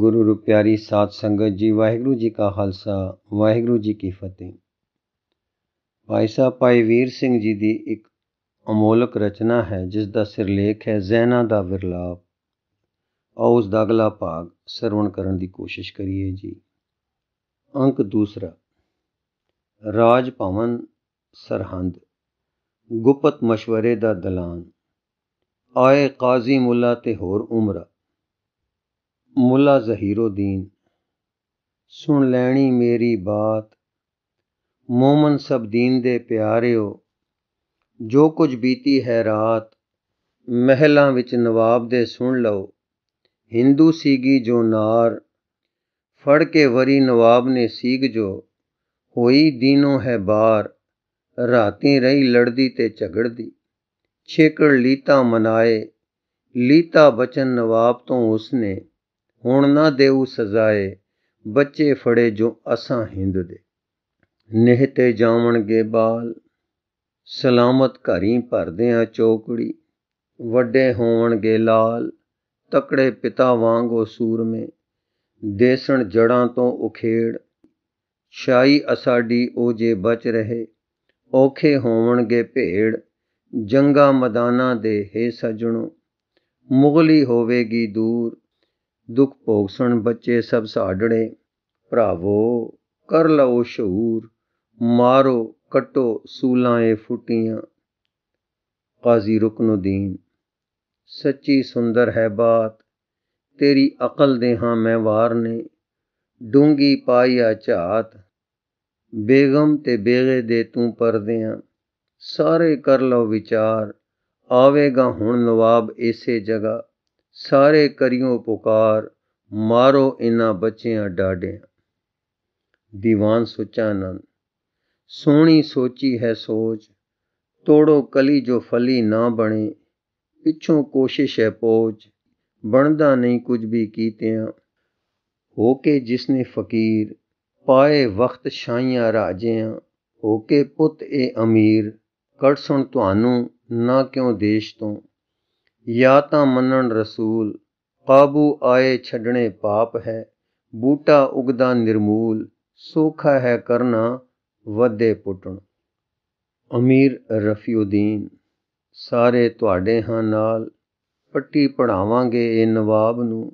ਗੁਰੂ ਰੂਪ ਪਿਆਰੀ ਸਾਧ ਸੰਗਤ ਜੀ ਵਾਹਿਗੁਰੂ ਜੀ ਕਾ ਖਾਲਸਾ ਵਾਹਿਗੁਰੂ ਜੀ ਕੀ ਫਤਿਹ ਭਾਈ ਸਾਹਿਬ ਭਾਈ ਵੀਰ ਸਿੰਘ ਜੀ ਦੀ ਇੱਕ ਅਮੋਲਕ ਰਚਨਾ ਹੈ ਜਿਸ ਦਾ ਸਿਰਲੇਖ ਹੈ ਜ਼ੈਨਾ ਦਾ ਵਿਰਲਾਪ ਆਓ ਉਸ ਦਾ ਅਗਲਾ ਭਾਗ ਸਰਵਣ ਕਰਨ ਦੀ ਕੋਸ਼ਿਸ਼ ਕਰੀਏ ਜੀ ਅੰਕ ਦੂਸਰਾ ਰਾਜ ਭਵਨ ਸਰਹੰਦ ਗੁਪਤ مشਵਰੇ ਦਾ ਦਲਾਨ ਆਏ ਕਾਜ਼ੀ ਮੁੱਲਾ ਤੇ ਹੋਰ ਉਮਰਾ ਮੁੱਲਾ ਜ਼ਹੀਰੁਦੀਨ ਸੁਣ ਲੈਣੀ ਮੇਰੀ ਬਾਤ ਮੂਮਨ ਸਬਦੀਨ ਦੇ ਪਿਆਰਿਓ ਜੋ ਕੁਝ ਬੀਤੀ ਹੈ ਰਾਤ ਮਹਿਲਾਂ ਵਿੱਚ ਨਵਾਬ ਦੇ ਸੁਣ ਲਓ Hindu ਸੀਗੀ ਜੋ ਨਾਰ ਫੜ ਕੇ ਵਰੀ ਨਵਾਬ ਨੇ ਸੀਗ ਜੋ ਹੋਈ ਦਿਨੋਂ ਹੈ ਬਾਰ ਰਾਤੀ ਰਹੀ ਲੜਦੀ ਤੇ ਝਗੜਦੀ ਛੇਕੜ ਲੀਤਾ ਮਨਾਏ ਲੀਤਾ ਬਚਨ ਨਵਾਬ ਤੋਂ ਉਸਨੇ ਹੁਣ ਨਾ ਦੇਉ ਸਜ਼ਾਏ ਬੱਚੇ ਫੜੇ ਜੋ ਅਸਾਂ ਹਿੰਦ ਦੇ ਨਿਹਤੇ ਜਾਵਣਗੇ ਬਾਲ ਸਲਾਮਤ ਘਰੀ ਭਰਦਿਆਂ ਚੌਕੜੀ ਵੱਡੇ ਹੋਣਗੇ ਲਾਲ ਤਕੜੇ ਪਿਤਾ ਵਾਂਗੋ ਸੂਰਮੇ ਦੇਸਣ ਜੜਾਂ ਤੋਂ ਉਖੇੜ ਸ਼ਾਈ ਅਸਾਡੀ ਉਹ ਜੇ ਬਚ ਰਹੇ ਔਖੇ ਹੋਵਣਗੇ ਭੇੜ ਜੰਗਾ ਮਦਾਨਾਂ ਦੇ ਹੈ ਸਜਣੋ ਮੁਗਲੀ ਹੋਵੇਗੀ ਦੂਰ ਦੁਖ ਭੋਗ ਸੁਣ ਬੱਚੇ ਸਭ ਸਾੜੜੇ ਭਰਾਵੋ ਕਰ ਲਓ ਸ਼ਹੂਰ ਮਾਰੋ ਕਟੋ ਸੂਲਾਂ ਏ ਫੁੱਟੀਆਂ ਕਾਜ਼ੀ ਰੁਕਨੁਦੀਨ ਸੱਚੀ ਸੁੰਦਰ ਹੈ ਬਾਤ ਤੇਰੀ ਅਕਲ ਦੇ ਹਾਂ ਮੈਂ ਵਾਰ ਨੇ ਡੂੰਗੀ ਆ ਝਾਤ ਬੇਗਮ ਤੇ ਬੇਗੇ ਦੇ ਤੂੰ ਪਰਦਿਆਂ ਸਾਰੇ ਕਰ ਲਓ ਵਿਚਾਰ ਆਵੇਗਾ ਹੁਣ ਨਵਾਬ ਇਸੇ ਜਗ੍ਹਾ ਸਾਰੇ ਕਰਿਓ ਪੁਕਾਰ ਮਾਰੋ ਇਨਾ ਬੱਚਿਆਂ ਡਾਡੇ ਦੀਵਾਨ ਸੁਚਾਨੰਦ ਸੋਹਣੀ ਸੋਚੀ ਹੈ ਸੋਚ ਤੋੜੋ ਕਲੀ ਜੋ ਫਲੀ ਨਾ ਬਣੇ ਪਿੱਛੋਂ ਕੋਸ਼ਿਸ਼ ਹੈ ਪੋਚ ਬਣਦਾ ਨਹੀਂ ਕੁਝ ਵੀ ਕੀਤਿਆਂ ਹੋ ਕੇ ਜਿਸਨੇ ਫਕੀਰ ਪਾਏ ਵਕਤ ਸ਼ਾਇਆ ਰਾਜਿਆਂ ਹੋ ਕੇ ਪੁੱਤ ਇਹ ਅਮੀਰ ਕੜ ਸੁਣ ਤੁਹਾਨੂੰ ਨਾ ਕਿਉਂ ਦੇਸ਼ ਤੋਂ ਯਾ ਤਾਂ ਮੰਨਣ ਰਸੂਲ ਕਾਬੂ ਆਏ ਛੱਡਣੇ ਪਾਪ ਹੈ ਬੂਟਾ ਉਗਦਾ ਨਿਰਮੂਲ ਸੋਖਾ ਹੈ ਕਰਨਾ ਵਧੇ ਪੁੱਟਣ ਅਮੀਰ ਰਫੀਉਦੀਨ ਸਾਰੇ ਤੁਹਾਡੇ ਹਾਂ ਨਾਲ ਪੱਟੀ ਪੜਾਵਾਂਗੇ ਇਹ ਨਵਾਬ ਨੂੰ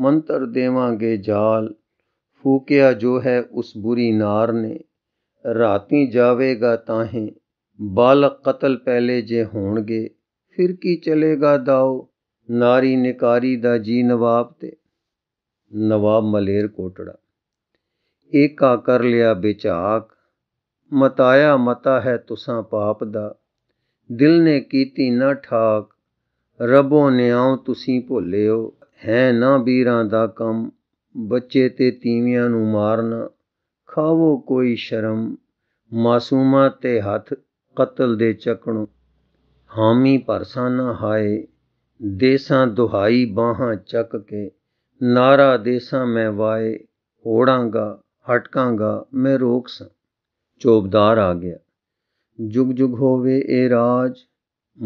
ਮੰਤਰ ਦੇਵਾਂਗੇ ਜਾਲ ਫੂਕਿਆ ਜੋ ਹੈ ਉਸ ਬੁਰੀ ਨਾਰ ਨੇ ਰਾਤੀ ਜਾਵੇਗਾ ਹੀ ਬਾਲ ਕਤਲ ਪਹਿਲੇ ਜੇ ਹੋਣਗੇ ਫਿਰ ਕੀ ਚਲੇਗਾ ਦਾਉ ਨਾਰੀ ਨਿਕਾਰੀ ਦਾ ਜੀ ਨਵਾਬ ਤੇ ਨਵਾਬ ਮਲੇਰ ਕੋਟੜਾ ਏਕਾ ਕਰ ਲਿਆ ਵਿਚਾਕ ਮਤਾਇਆ ਮਤਾ ਹੈ ਤੁਸਾਂ ਪਾਪ ਦਾ ਦਿਲ ਨੇ ਕੀਤੀ ਨਾ ਠਾਕ ਰਬੋ ਆਉ ਤੁਸੀਂ ਭੁੱਲਿਓ ਹੈ ਨਾ ਵੀਰਾਂ ਦਾ ਕੰਮ ਬੱਚੇ ਤੇ ਤੀਵੀਆਂ ਨੂੰ ਮਾਰਨਾ ਖਾਵੋ ਕੋਈ ਸ਼ਰਮ ਮਾਸੂਮਾਂ ਤੇ ਹੱਥ ਕਤਲ ਦੇ ਚੱਕਣੋ ਹਾਮੀ ਪਰਸਾਨਾ ਨਾ ਹਾਏ ਦੇਸਾਂ ਦੁਹਾਈ ਬਾਹਾਂ ਚੱਕ ਕੇ ਨਾਰਾ ਦੇਸਾਂ ਮੈਂ ਵਾਏ ਹੋੜਾਂਗਾ ਹਟਕਾਂਗਾ ਮੈਂ ਰੋਕਸ ਚੋਬਦਾਰ ਆ ਗਿਆ ਜੁਗ ਜੁਗ ਹੋਵੇ ਇਹ ਰਾਜ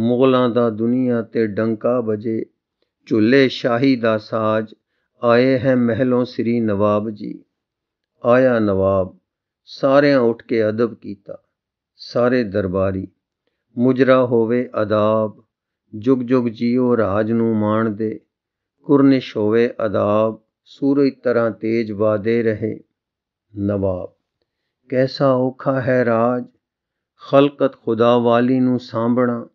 ਮੁਗਲਾਂ ਦਾ ਦੁਨੀਆ ਤੇ ਡੰਕਾ ਵਜੇ ਝੁੱਲੇ ਸ਼ਾਹੀ ਦਾ ਸਾਜ ਆਏ ਹੈ ਮਹਿਲੋਂ ਸ੍ਰੀ ਨਵਾਬ ਜੀ ਆਇਆ ਨਵਾਬ ਸਾਰਿਆਂ ਉੱਠ ਕੇ ਅਦਬ ਕੀਤਾ ਸਾਰੇ ਦਰਬਾਰੀ ਮੁਜਰਾ ਹੋਵੇ ਆਦਾਬ ਜੁਗ ਜੁਗ ਜੀਉ ਰਾਜ ਨੂੰ ਮਾਣ ਦੇ ਕੁਰਨਿਸ਼ ਹੋਵੇ ਆਦਾਬ ਸੂਰਜ ਤਰ੍ਹਾਂ ਤੇਜ ਵਾਦੇ ਰਹੇ ਨਵਾਬ ਕੈਸਾ ਔਖਾ ਹੈ ਰਾਜ ਖਲਕਤ ਖੁਦਾ ਵਾਲੀ ਨੂੰ ਸਾਂਭਣਾ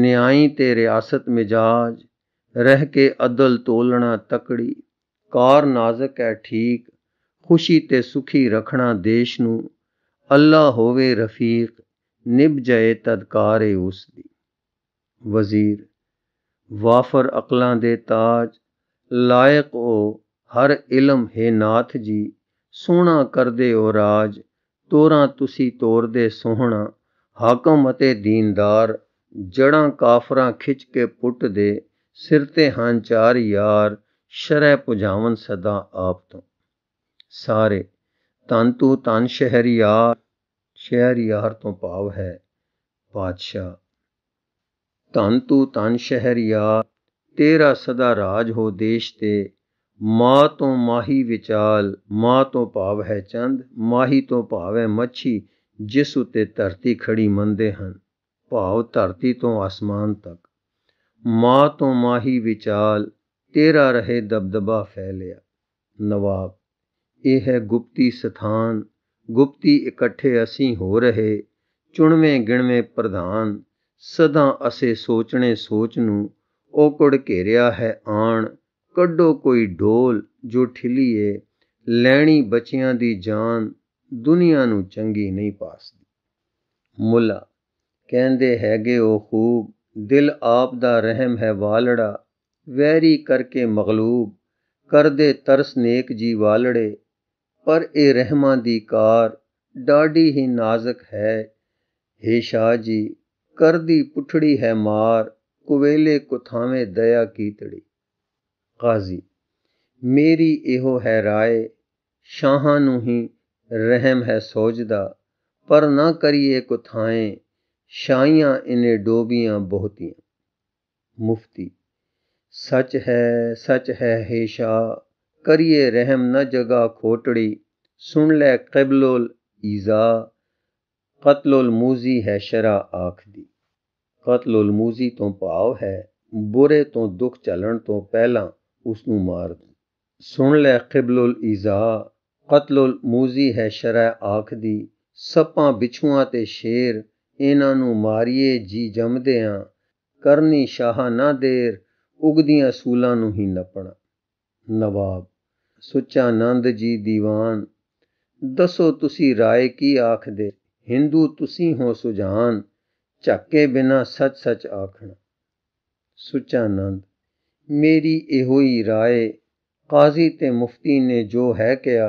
ਨਿਆਈ ਤੇ ਰਿਆਸਤ ਮਿਜਾਜ ਰਹਿ ਕੇ ਅਦਲ ਤੋਲਣਾ ਤਕੜੀ ਕਾਰ ਨਾਜ਼ਕ ਹੈ ਠੀਕ ਖੁਸ਼ੀ ਤੇ ਸੁਖੀ ਰੱਖਣਾ ਦੇਸ਼ ਨੂੰ ਅੱਲਾ ਹੋਵੇ ਰਫੀਕ ਨਿਭ ਜਾਏ ਤਦਕਾਰ ਉਸ ਦੀ ਵਜ਼ੀਰ ਵਾਫਰ ਅਕਲਾਂ ਦੇ ਤਾਜ ਲਾਇਕ ਹੋ ਹਰ ਇਲਮ ਹੈ ਨਾਥ ਜੀ ਸੋਹਣਾ ਕਰਦੇ ਹੋ ਰਾਜ ਤੋਰਾ ਤੁਸੀਂ ਤੋਰਦੇ ਸੋਹਣਾ ਹਾਕਮ ਅਤੇ ਦੀਨਦਾਰ ਜੜਾਂ ਕਾਫਰਾਂ ਖਿੱਚ ਕੇ ਪੁੱਟ ਦੇ ਸਿਰ ਤੇ ਹਾਂ ਚਾਰ ਯਾਰ ਸ਼ਰੈ ਪੁਜਾਵਨ ਸਦਾ ਆਪ ਤੋਂ ਸਾਰੇ ਤਨ ਤੂ ਤਨ ਸ਼ਹਿਰੀਆ ਸ਼ਹਿਰਯਾਰ ਤੋਂ ਭਾਵ ਹੈ ਬਾਦਸ਼ਾਹ ਤਨ ਤੂੰ ਤਨ ਸ਼ਹਿਰਯਾਰ ਤੇਰਾ ਸਦਾ ਰਾਜ ਹੋ ਦੇਸ਼ ਤੇ ਮਾ ਤੋਂ ਮਾਹੀ ਵਿਚਾਲ ਮਾ ਤੋਂ ਭਾਵ ਹੈ ਚੰਦ ਮਾਹੀ ਤੋਂ ਭਾਵ ਹੈ ਮੱਛੀ ਜਿਸ ਉਤੇ ਧਰਤੀ ਖੜੀ ਮੰਦੇ ਹਨ ਭਾਵ ਧਰਤੀ ਤੋਂ ਅਸਮਾਨ ਤੱਕ ਮਾ ਤੋਂ ਮਾਹੀ ਵਿਚਾਲ ਤੇਰਾ ਰਹੇ ਦਬਦਬਾ ਫੈਲਿਆ ਨਵਾਬ ਇਹ ਹੈ ਗੁਪਤੀ ਸਥਾਨ ਗੁਪਤੀ ਇਕੱਠੇ ਅਸੀਂ ਹੋ ਰਹੇ ਚੁਣਵੇਂ ਗਿਣਵੇਂ ਪ੍ਰਧਾਨ ਸਦਾ ਅਸੇ ਸੋਚਣੇ ਸੋਚ ਨੂੰ ਉਹ ਕੁੜ ਘੇਰਿਆ ਹੈ ਆਣ ਕੱਢੋ ਕੋਈ ਢੋਲ ਜੋ ਠਿਲੀਏ ਲੈਣੀ ਬੱਚਿਆਂ ਦੀ ਜਾਨ ਦੁਨੀਆ ਨੂੰ ਚੰਗੀ ਨਹੀਂ ਪਾਸਦੀ ਮੁੱਲਾ ਕਹਿੰਦੇ ਹੈਗੇ ਉਹ ਖੂਬ ਦਿਲ ਆਪ ਦਾ ਰਹਿਮ ਹੈ ਵਾਲੜਾ ਵੈਰੀ ਕਰਕੇ ਮਗਲੂਬ ਕਰਦੇ ਤਰਸ ਨੇਕ ਜੀ ਵਾਲੜੇ ਪਰ ਇਹ ਰਹਿਮਾਂ ਦੀ ਕਾਰ ਡਾਢੀ ਹੀ ਨਾਜ਼ੁਕ ਹੈ हे ਸ਼ਾਹ ਜੀ ਕਰਦੀ ਪੁੱਠੜੀ ਹੈ ਮਾਰ ਕੁਵੇਲੇ ਕੁਥਾਵੇਂ ਦਇਆ ਕੀਤੜੀ ਕਾਜ਼ੀ ਮੇਰੀ ਇਹੋ ਹੈ ਰਾਏ ਸ਼ਾਹਾਂ ਨੂੰ ਹੀ ਰਹਿਮ ਹੈ ਸੋਜਦਾ ਪਰ ਨਾ ਕਰੀਏ ਕੁਥਾਏ ਸ਼ਾਈਆਂ ਇਨੇ ਡੋਬੀਆਂ ਬਹੁਤੀਆਂ ਮੁਫਤੀ ਸੱਚ ਹੈ ਸੱਚ ਹੈ ਹੇਸ਼ਾ ਕਰੀਏ ਰਹਿਮ ਨ ਜਗਾ ਖੋਟੜੀ ਸੁਣ ਲੈ ਕਬਲੁਲ ਇਜ਼ਾ ਕਤਲੁਲ ਮੂਜ਼ੀ ਹੈ ਸ਼ਰਾ ਆਖਦੀ ਕਤਲੁਲ ਮੂਜ਼ੀ ਤੋਂ ਭਾਵ ਹੈ ਬੁਰੇ ਤੋਂ ਦੁੱਖ ਚੱਲਣ ਤੋਂ ਪਹਿਲਾਂ ਉਸ ਨੂੰ ਮਾਰ ਸੁਣ ਲੈ ਕਬਲੁਲ ਇਜ਼ਾ ਕਤਲੁਲ ਮੂਜ਼ੀ ਹੈ ਸ਼ਰਾ ਆਖਦੀ ਸੱਪਾਂ ਵਿਛੂਆਂ ਤੇ ਸ਼ੇਰ ਇਹਨਾਂ ਨੂੰ ਮਾਰੀਏ ਜੀ ਆ ਕਰਨੀ ਸ਼ਾਹ ਨਾ ਦੇਰ ਉਗਦੀਆਂ ਸੂਲਾਂ ਨੂੰ ਹੀ ਨਪਣਾ ਨਵਾਬ ਸੁਚਾਨੰਦ ਜੀ ਦੀਵਾਨ ਦੱਸੋ ਤੁਸੀਂ ਰਾਏ ਕੀ ਆਖਦੇ ਹਿੰਦੂ ਤੁਸੀਂ ਹੋ ਸੁਜਾਨ ਝੱਕੇ ਬਿਨਾ ਸੱਚ ਸੱਚ ਆਖਣਾ ਸੁਚਾਨੰਦ ਮੇਰੀ ਇਹੋ ਹੀ ਰਾਏ ਕਾਜ਼ੀ ਤੇ ਮੁਫਤੀ ਨੇ ਜੋ ਹੈ ਕਿਹਾ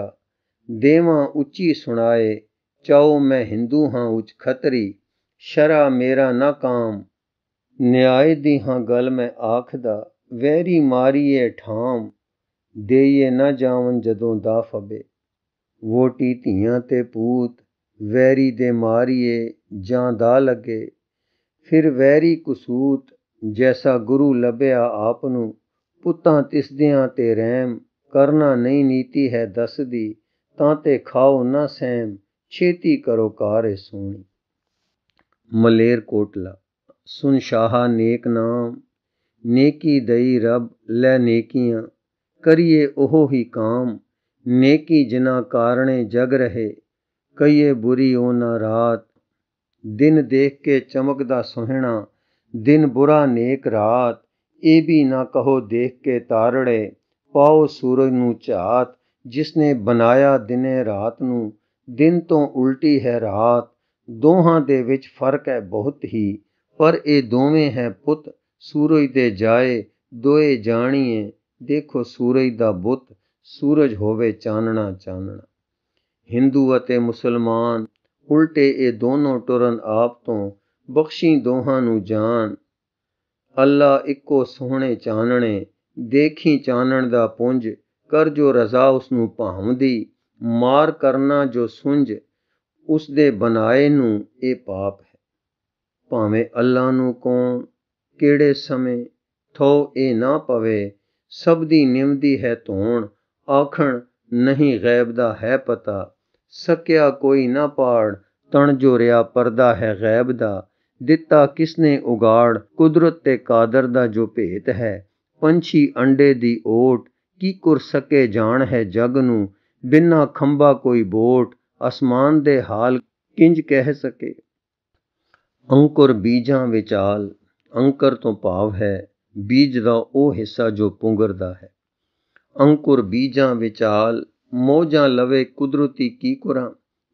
ਦੇਵਾਂ ਉੱਚੀ ਸੁਣਾਏ ਚਾਉ ਮੈਂ ਹਿੰਦੂ ਹਾਂ ਉੱਚ ਖਤਰੀ ਸ਼ਰਾ ਮੇਰਾ ਨਾ ਕਾਮ ਨਿਆਏ ਦੀ ਹਾਂ ਗੱਲ ਮੈਂ ਆਖਦਾ ਵੈਰੀ ਮਾਰੀਏ ਠਾਮ ਦੇਈਏ ਨਾ ਜਾਵਨ ਜਦੋਂ ਦਾ ਫਬੇ ਵੋਟੀ ਧੀਆਂ ਤੇ ਪੂਤ ਵੈਰੀ ਦੇ ਮਾਰੀਏ ਜਾਂ ਦਾ ਲੱਗੇ ਫਿਰ ਵੈਰੀ ਕਸੂਤ ਜੈਸਾ ਗੁਰੂ ਲਭਿਆ ਆਪ ਨੂੰ ਪੁੱਤਾਂ ਤਿਸਦਿਆਂ ਤੇ ਰਹਿਮ ਕਰਨਾ ਨਹੀਂ ਨੀਤੀ ਹੈ ਦੱਸਦੀ ਤਾਂ ਤੇ ਖਾਓ ਨਾ ਸਹਿਮ ਛੇਤੀ ਕਰੋ ਕਾਰੇ ਸੋਣੀ ਮਲੇਰ ਕੋਟਲਾ ਸੁਨ ਸ਼ਾਹਾ ਨੇਕ ਨਾਮ ਨੇਕੀ ਦਈ ਰਬ ਲੈ ਨੇਕੀਆਂ ਕਰੀਏ ਉਹ ਹੀ ਕਾਮ ਨੇਕੀ ਜਿਨਾ ਕਾਰਣੇ ਜਗ ਰਹੇ ਕਈਏ ਬੁਰੀ ਉਹ ਨਾ ਰਾਤ ਦਿਨ ਦੇਖ ਕੇ ਚਮਕਦਾ ਸੋਹਣਾ ਦਿਨ ਬੁਰਾ ਨੇਕ ਰਾਤ ਇਹ ਵੀ ਨਾ ਕਹੋ ਦੇਖ ਕੇ ਤਾਰੜੇ ਪਾਉ ਸੂਰਜ ਨੂੰ ਝਾਤ ਜਿਸਨੇ ਬਣਾਇਆ ਦਿਨੇ ਰਾਤ ਨੂੰ ਦਿਨ ਤੋਂ ਉਲਟੀ ਹੈ ਰਾਤ ਦੋਹਾਂ ਦੇ ਵਿੱਚ ਫਰਕ ਹੈ ਬਹੁਤ ਹੀ ਪਰ ਇਹ ਦੋਵੇਂ ਹੈ ਪੁੱਤ ਸੂਰਜ ਦੇ ਜਾਏ ਦੋਏ ਜਾਣੀਏ ਦੇਖੋ ਸੂਰਜ ਦਾ ਬੁੱਤ ਸੂਰਜ ਹੋਵੇ ਚਾਨਣਾ ਚਾਨਣਾ Hindu ਅਤੇ ਮੁਸਲਮਾਨ ਉਲਟੇ ਇਹ ਦੋਨੋਂ ਟਰਨ ਆਪ ਤੋਂ ਬਖਸ਼ੀ ਦੋਹਾਂ ਨੂੰ ਜਾਨ ਅੱਲਾ ਇੱਕੋ ਸੋਹਣੇ ਚਾਨਣੇ ਦੇਖੀ ਚਾਨਣ ਦਾ ਪੁੰਜ ਕਰ ਜੋ ਰਜ਼ਾ ਉਸ ਨੂੰ ਭਾਉਂਦੀ ਮਾਰ ਕਰਨਾ ਜੋ ਸੁੰਝ ਉਸ ਦੇ ਬਨਾਏ ਨੂੰ ਇਹ ਪਾਪ ਹੈ ਭਾਵੇਂ ਅੱਲਾ ਨੂੰ ਕੌਣ ਕਿਹੜੇ ਸਮੇਂ ਥੋ ਇਹ ਨਾ ਪਵੇ ਸਭ ਦੀ ਨਿਮਦੀ ਹੈ ਧੋਣ ਆਖਣ ਨਹੀਂ ਗੈਬ ਦਾ ਹੈ ਪਤਾ ਸਕਿਆ ਕੋਈ ਨਾ ਪਾੜ ਤਣ ਜੋਰਿਆ ਪਰਦਾ ਹੈ ਗੈਬ ਦਾ ਦਿੱਤਾ ਕਿਸਨੇ ਉਗਾੜ ਕੁਦਰਤ ਤੇ ਕਾਦਰ ਦਾ ਜੋ ਭੇਤ ਹੈ ਪੰਛੀ ਅੰਡੇ ਦੀ ਓਟ ਕੀ ਕਰ ਸਕੇ ਜਾਣ ਹੈ ਜਗ ਨੂੰ ਬਿਨਾ ਖੰਭਾ ਕੋਈ ਬੋਟ ਅਸਮਾਨ ਦੇ ਹਾਲ ਕਿੰਜ ਕਹਿ ਸਕੇ ਅੰਕੁਰ ਬੀਜਾਂ ਵਿਚਾਲ ਅੰਕਰ ਤੋਂ ਭਾਵ ਹੈ ਬੀਜ ਦਾ ਉਹ ਹਿੱਸਾ ਜੋ ਪੁੰਗਰਦਾ ਹੈ ਅੰਕੁਰ ਬੀਜਾਂ ਵਿਚਾਲ ਮੋਜਾਂ ਲਵੇ ਕੁਦਰਤੀ ਕੀ ਕੁਰਾਂ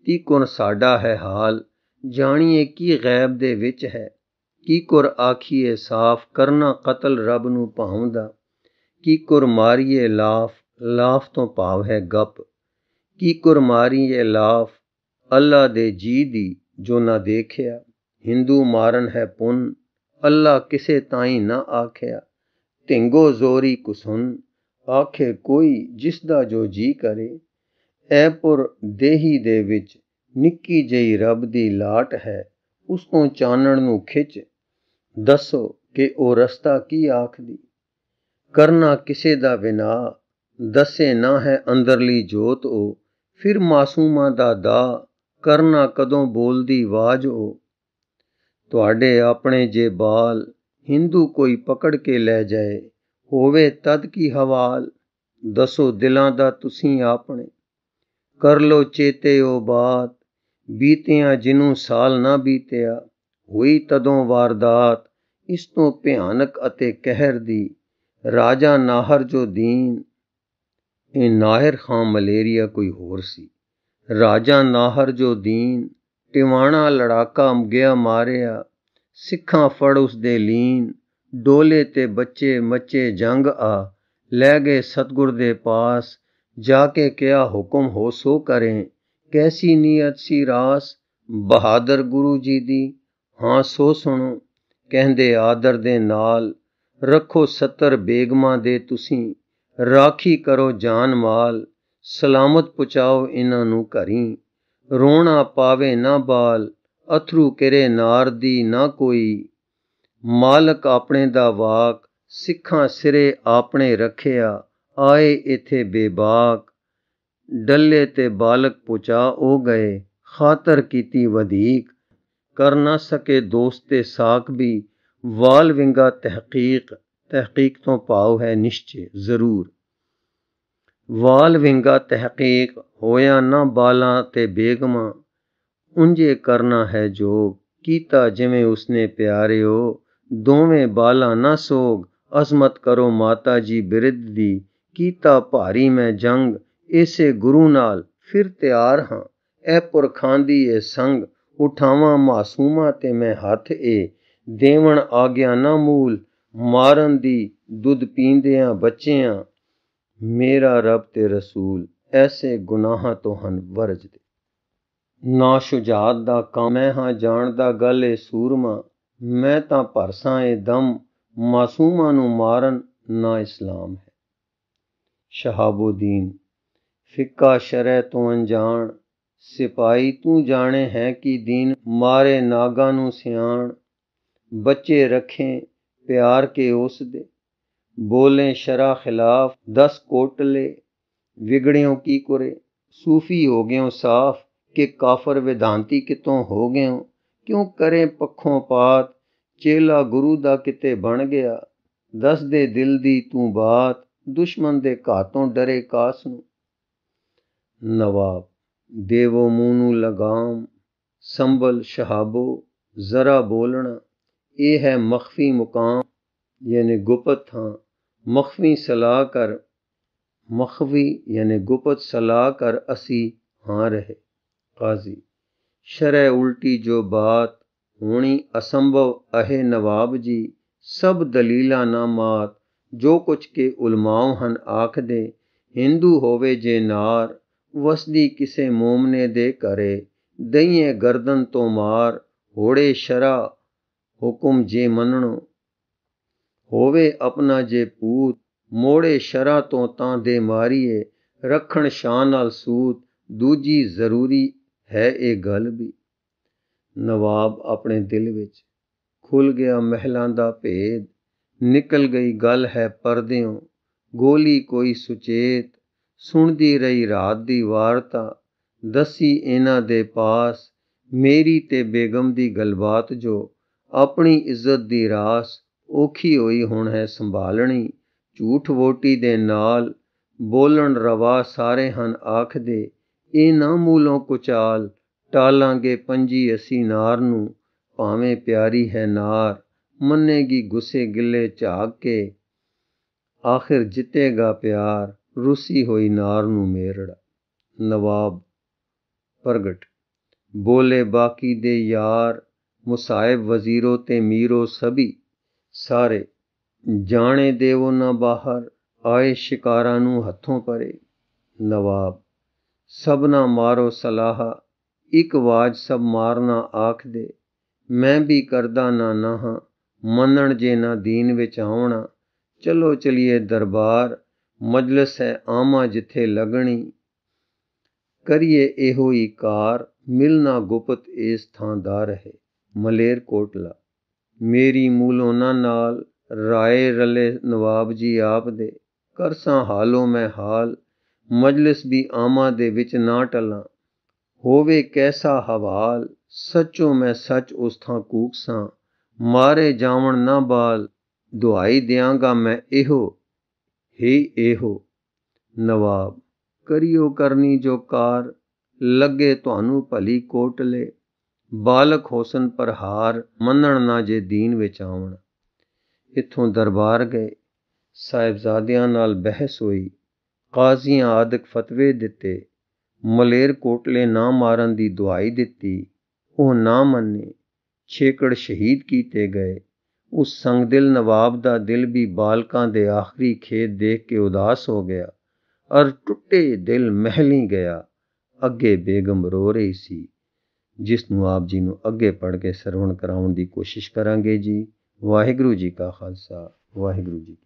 ਕੀ ਕੁਰ ਸਾਡਾ ਹੈ ਹਾਲ ਜਾਣੀਏ ਕੀ ਗੈਬ ਦੇ ਵਿੱਚ ਹੈ ਕੀ ਕੁਰ ਆਖੀਏ ਸਾਫ਼ ਕਰਨਾ ਕਤਲ ਰੱਬ ਨੂੰ ਭਾਉਂਦਾ ਕੀ ਕੁਰ ਮਾਰੀਏ ਲਾਫ ਲਾਫ ਤੋਂ ਭਾਵ ਹੈ ਗੱਪ ਕੀ ਕੁਰ ਮਾਰੀਏ ਲਾਫ ਅੱਲਾ ਦੇ ਜੀ ਦੀ ਜੋ ਨਾ ਦੇਖਿਆ ਹਿੰਦੂ ਮਾਰਨ ਹੈ ਪੁੰਨ ਅੱਲਾ ਕਿਸੇ ਤਾਈਂ ਨਾ ਆਖਿਆ ਢਿੰਗੋ ਜ਼ੋਰੀ ਕੁਸੁਨ ਆਖੇ ਕੋਈ ਜਿਸ ਦਾ ਜੋ ਜੀ ਕਰੇ ਐਪੁਰ ਦੇਹੀ ਦੇ ਵਿੱਚ ਨਿੱਕੀ ਜਈ ਰੱਬ ਦੀ ਲਾਟ ਹੈ ਉਸ ਤੋਂ ਚਾਨਣ ਨੂੰ ਖਿੱਚ ਦੱਸੋ ਕਿ ਉਹ ਰਸਤਾ ਕੀ ਆਖਦੀ ਕਰਨਾ ਕਿਸੇ ਦਾ ਵਿਨਾ ਦੱਸੇ ਨਾ ਹੈ ਅੰਦਰਲੀ ਜੋਤ ਉਹ ਫਿਰ ਮਾਸੂਮਾਂ ਦਾ ਦਾ ਕਰਨਾ ਕਦੋਂ ਬੋਲਦੀ ਆਵਾਜ਼ ਉਹ ਤੁਹਾਡੇ ਆਪਣੇ ਜੇ ਬਾਲ ਹਿੰਦੂ ਕੋਈ ਪਕੜ ਕੇ ਲੈ ਜਾਏ ਹੋਵੇ ਤਦ ਕੀ ਹਵਾਲ ਦਸੋ ਦਿਲਾਂ ਦਾ ਤੁਸੀਂ ਆਪਣੇ ਕਰ ਲੋ ਚੇਤੇ ਉਹ ਬਾਤ ਬੀਤਿਆਂ ਜਿਨੂੰ ਸਾਲ ਨਾ ਬੀਤਿਆ ਹੋਈ ਤਦੋਂ ਵਾਰਦਾਤ ਇਸ ਤੋਂ ਭਿਆਨਕ ਅਤੇ ਕਹਿਰ ਦੀ ਰਾਜਾ ਨਾਹਰ ਜੋ ਦੀਨ ਇਹ ਨਾਹਰ ਖਾਂ ਮਲੇਰੀਆ ਕੋਈ ਹੋਰ ਸੀ ਰਾਜਾ ਨਾਹਰ ਜੋ ਦੀਨ ਟਿਵਾਣਾ ਲੜਾਕਾ ਗਿਆ ਮਾਰਿਆ ਸਿੱਖਾਂ ਫੜ ਉਸ ਦੇ ਲੀਨ ਡੋਲੇ ਤੇ ਬੱਚੇ ਮੱਚੇ ਜੰਗ ਆ ਲੈ ਗਏ ਸਤਗੁਰ ਦੇ ਪਾਸ ਜਾ ਕੇ ਕਿਹਾ ਹੁਕਮ ਹੋ ਸੋ ਕਰੇ ਕੈਸੀ ਨੀਅਤ ਸੀ ਰਾਸ ਬਹਾਦਰ ਗੁਰੂ ਜੀ ਦੀ ਹਾਂ ਸੋ ਸੁਣੋ ਕਹਿੰਦੇ ਆਦਰ ਦੇ ਨਾਲ ਰੱਖੋ ਸੱਤਰ ਬੇਗਮਾਂ ਦੇ ਤੁਸੀਂ ਰਾਖੀ ਕਰੋ ਜਾਨ ਮਾਲ ਸਲਾਮਤ ਪਹੁੰਚਾਓ ਇਹਨਾਂ ਨੂੰ ਘਰੀ ਰੋਣਾ ਪਾਵੇ ਨਾ ਬਾਲ ਅਥਰੂ ਕਰੇ ਨਾਰ ਦੀ ਨਾ ਕੋਈ ਮਾਲਕ ਆਪਣੇ ਦਾ ਵਾਕ ਸਿੱਖਾਂ ਸਿਰੇ ਆਪਣੇ ਰੱਖਿਆ ਆਏ ਇਥੇ ਬੇਬਾਕ ਡੱਲੇ ਤੇ ਬਾਲਕ ਪੁਚਾ ਹੋ ਗਏ ਖਾਤਰ ਕੀਤੀ ਵਧੀਕ ਕਰ ਨਾ ਸਕੇ ਦੋਸਤੇ ਸਾਖ ਵੀ ਵਾਲ ਵਿੰਗਾ ਤਹਿਕੀਕ ਤਹਿਕੀਕ ਤੋਂ ਪਾਉ ਹੈ ਨਿਸ਼ਚੈ ਜ਼ਰੂਰ ਵਾਲ ਵਿੰਗਾ ਤਹਿਕੀਕ ਹੋਇਆ ਨਾ ਬਾਲਾਂ ਤੇ ਬੇਗਮਾਂ ਉੰਜੇ ਕਰਨਾ ਹੈ ਜੋਗ ਕੀਤਾ ਜਿਵੇਂ ਉਸਨੇ ਪਿਆਰਿਓ ਦੋਵੇਂ ਬਾਲਾਂ ਨਾ ਸੋਗ ਅਜ਼ਮਤ ਕਰੋ ਮਾਤਾ ਜੀ ਬਿਰਧ ਦੀ ਕੀਤਾ ਭਾਰੀ ਮੈਂ ਜੰਗ ਇਸੇ ਗੁਰੂ ਨਾਲ ਫਿਰ ਤਿਆਰ ਹਾਂ ਐ ਪੁਰਖਾਂ ਦੀ ਇਹ ਸੰਗ ਉਠਾਵਾਂ ਮਾਸੂਮਾਂ ਤੇ ਮੈਂ ਹੱਥ ਏ ਦੇਵਣ ਆਗਿਆ ਨਾ ਮੂਲ ਮਾਰਨ ਦੀ ਦੁੱਧ ਪੀਂਦਿਆਂ ਬੱਚਿਆਂ ਮੇਰਾ ਰੱਬ ਤੇ ਰਸੂਲ ਐਸੇ ਗੁਨਾਹਾਂ ਤੋਂ ਹਨ ਦੇ ਨਾ ਸ਼ੁਜਾਤ ਦਾ ਕੰਮ ਹੈ ਹਾਂ ਜਾਣਦਾ ਗੱਲ ਏ ਸੂਰਮਾ ਮੈਂ ਤਾਂ ਪਰਸਾਂ ਏ ਦਮ ਮਾਸੂਮਾਂ ਨੂੰ ਮਾਰਨ ਨਾ ਇਸਲਾਮ ਹੈ ਸ਼ਹਾਬੁਦੀਨ ਫਿੱਕਾ ਸ਼ਰੈ ਤੋਂ ਅਣਜਾਣ ਸਿਪਾਈ ਤੂੰ ਜਾਣੇ ਹੈ ਕਿ ਦੀਨ ਮਾਰੇ ਨਾਗਾ ਨੂੰ ਸਿਆਣ ਬੱਚੇ ਰੱਖੇ ਪਿਆਰ ਕੇ ਉਸ ਦੇ बोलें शरा खिलाफ दस कोटले ਵਿਗੜਿਓ ਕੀ ਕਰੇ ਸੂਫੀ ਹੋ ਗਿਓ ਸਾਫ ਕਿ ਕਾਫਰ ਵਿਧਾਂਤੀ ਕਿਤੋਂ ਹੋ ਗਿਓ ਕਿਉਂ ਕਰੇ ਪੱਖੋਂ ਪਾਤ ਚੇਲਾ ਗੁਰੂ ਦਾ ਕਿਤੇ ਬਣ ਗਿਆ ਦੱਸ ਦੇ ਦਿਲ ਦੀ ਤੂੰ ਬਾਤ ਦੁਸ਼ਮਣ ਦੇ ਘਾਤੋਂ ਡਰੇ ਕਾਸ ਨੂੰ ਨਵਾਬ ਦੇਵੋ ਮੂੰਹ ਨੂੰ ਲਗਾਮ ਸੰਭਲ ਸ਼ਹਾਬੋ ਜ਼ਰਾ ਬੋਲਣਾ ਇਹ ਹੈ ਮਖਫੀ ਮੁਕਾਮ ਯਾਨੀ ਗੁਪਤ ਥਾਂ ਮਖਵੀ ਸਲਾਹ ਕਰ ਮਖਵੀ ਯਾਨੀ ਗੁਪਤ ਸਲਾਹ ਕਰ ਅਸੀਂ ਹਾਂ ਰਹੇ ਕਾਜ਼ੀ ਸ਼ਰਅ ਉਲਟੀ ਜੋ ਬਾਤ ਹੋਣੀ ਅਸੰਭਵ ਅਹੇ ਨਵਾਬ ਜੀ ਸਭ ਦਲੀਲਾਂ ਨਾ ਮਾਤ ਜੋ ਕੁਛ ਕੇ ਉਲਮਾਉ ਹਨ ਆਖਦੇ ਹਿੰਦੂ ਹੋਵੇ ਜੇ ਨਾਰ ਵਸਦੀ ਕਿਸੇ ਮੂਮਨੇ ਦੇ ਕਰੇ ਦਈਏ ਗਰਦਨ ਤੋਂ ਮਾਰ ਹੋੜੇ ਸ਼ਰਾ ਹੁਕਮ ਜੇ ਮੰਨਣੋ ਹੋਵੇ ਆਪਣਾ ਜੇ ਪੂਤ ਮੋੜੇ ਸ਼ਰਾ ਤੋਂ ਤਾਂ ਦੇ ਮਾਰੀਏ ਰੱਖਣ ਸ਼ਾਨ ਨਾਲ ਸੂਤ ਦੂਜੀ ਜ਼ਰੂਰੀ ਹੈ ਇਹ ਗੱਲ ਵੀ ਨਵਾਬ ਆਪਣੇ ਦਿਲ ਵਿੱਚ ਖੁੱਲ ਗਿਆ ਮਹਿਲਾਂ ਦਾ ਭੇਦ ਨਿਕਲ ਗਈ ਗੱਲ ਹੈ ਪਰਦਿਓਂ ਗੋਲੀ ਕੋਈ ਸੁਚੇਤ ਸੁਣਦੀ ਰਹੀ ਰਾਤ ਦੀ ਵਾਰਤਾ ਦਸੀ ਇਹਨਾਂ ਦੇ ਪਾਸ ਮੇਰੀ ਤੇ ਬੇਗਮ ਦੀ ਗਲਬਾਤ ਜੋ ਆਪਣੀ ਇੱਜ਼ਤ ਦੀ ਰਾਸ ਔਖੀ ਹੋਈ ਹੁਣ ਹੈ ਸੰਭਾਲਣੀ ਝੂਠ ਵੋਟੀ ਦੇ ਨਾਲ ਬੋਲਣ ਰਵਾ ਸਾਰੇ ਹਨ ਆਖਦੇ ਇਹ ਨਾ ਮੂਲੋਂ ਕੁਚਾਲ ਟਾਲਾਂਗੇ ਪੰਜੀ ਅਸੀਂ ਨਾਰ ਨੂੰ ਭਾਵੇਂ ਪਿਆਰੀ ਹੈ ਨਾਰ ਮੰਨੇਗੀ ਗੁੱਸੇ ਗਿੱਲੇ ਝਾਕ ਕੇ ਆਖਿਰ ਜਿੱਤੇਗਾ ਪਿਆਰ ਰੂਸੀ ਹੋਈ ਨਾਰ ਨੂੰ ਮੇਰੜਾ ਨਵਾਬ ਪ੍ਰਗਟ ਬੋਲੇ ਬਾਕੀ ਦੇ ਯਾਰ ਮੁਸਾਇਬ ਵਜ਼ੀਰੋ ਤੇ ਮੀਰੋ ਸਭੀ ਸਾਰੇ ਜਾਣੇ ਦੇਵੋ ਨਾ ਬਾਹਰ ਆਏ ਸ਼ਿਕਾਰਾਂ ਨੂੰ ਹੱਥੋਂ ਪਰੇ ਨਵਾਬ ਸਭਨਾ ਮਾਰੋ ਸਲਾਹਾ ਇੱਕ ਵਾਜ ਸਭ ਮਾਰਨਾ ਆਖ ਦੇ ਮੈਂ ਵੀ ਕਰਦਾ ਨਾ ਨਾ ਮੰਨਣ ਜੇ ਨਾ ਦੀਨ ਵਿੱਚ ਆਉਣਾ ਚਲੋ ਚਲੀਏ ਦਰਬਾਰ ਮਜਲਿਸ ਹੈ ਆਮਾ ਜਿੱਥੇ ਲਗਣੀ ਕਰੀਏ ਇਹੋ ਹੀ ਕਾਰ ਮਿਲਣਾ ਗੁਪਤ ਇਸ ਥਾਂ ਦਾ ਰਹੇ ਮਲੇਰ ਕੋਟਲਾ ਮੇਰੀ ਮੂਲ ਉਹਨਾਂ ਨਾਲ ਰਾਏ ਰਲੇ ਨਵਾਬ ਜੀ ਆਪ ਦੇ ਕਰਸਾਂ ਹਾਲੋਂ ਮੈਂ ਹਾਲ ਮਜਲਿਸ ਵੀ ਆਮਾ ਦੇ ਵਿੱਚ ਨਾ ਟਲਾਂ ਹੋਵੇ ਕੈਸਾ ਹਵਾਲ ਸੱਚੋ ਮੈਂ ਸੱਚ ਉਸ ਥਾਂ ਕੂਕਸਾਂ ਮਾਰੇ ਜਾਵਣ ਨਾ ਬਾਲ ਦੁਹਾਈ ਦਿਆਂਗਾ ਮੈਂ ਇਹੋ ਹੀ ਇਹੋ ਨਵਾਬ ਕਰਿਓ ਕਰਨੀ ਜੋ ਕਾਰ ਲੱਗੇ ਤੁਹਾਨੂੰ ਭਲੀ ਕੋਟਲੇ ਬਾਲਕ ਹੋਸਨ ਪਰ ਹਾਰ ਮੰਨਣ ਨਾ ਜੇ ਦੀਨ ਵਿੱਚ ਆਉਣ ਇਥੋਂ ਦਰਬਾਰ ਗਏ ਸਾਹਿਬਜ਼ਾਦਿਆਂ ਨਾਲ ਬਹਿਸ ਹੋਈ ਕਾਜ਼ੀਆਂ ਆਦਿਕ ਫਤਵੇ ਦਿੱਤੇ ਮਲੇਰ ਕੋਟਲੇ ਨਾ ਮਾਰਨ ਦੀ ਦੁਆਈ ਦਿੱਤੀ ਉਹ ਨਾ ਮੰਨੇ ਛੇਕੜ ਸ਼ਹੀਦ ਕੀਤੇ ਗਏ ਉਸ ਸੰਗਦਿਲ ਨਵਾਬ ਦਾ ਦਿਲ ਵੀ ਬਾਲਕਾਂ ਦੇ ਆਖਰੀ ਖੇਤ ਦੇਖ ਕੇ ਉਦਾਸ ਹੋ ਗਿਆ ਅਰ ਟੁੱਟੇ ਦਿਲ ਮਹਿਲੀ ਗਿਆ ਅੱਗੇ ਬੇਗਮ ਰੋ ਰਹੀ ਸੀ ਜਿਸ ਨੂੰ ਆਪ ਜੀ ਨੂੰ ਅੱਗੇ ਪੜ ਕੇ ਸਰਵਣ ਕਰਾਉਣ ਦੀ ਕੋਸ਼ਿਸ਼ ਕਰਾਂਗੇ ਜੀ ਵਾਹਿਗੁਰੂ ਜੀ ਕਾ ਖਾਲਸਾ ਵਾਹਿਗੁਰੂ ਜੀ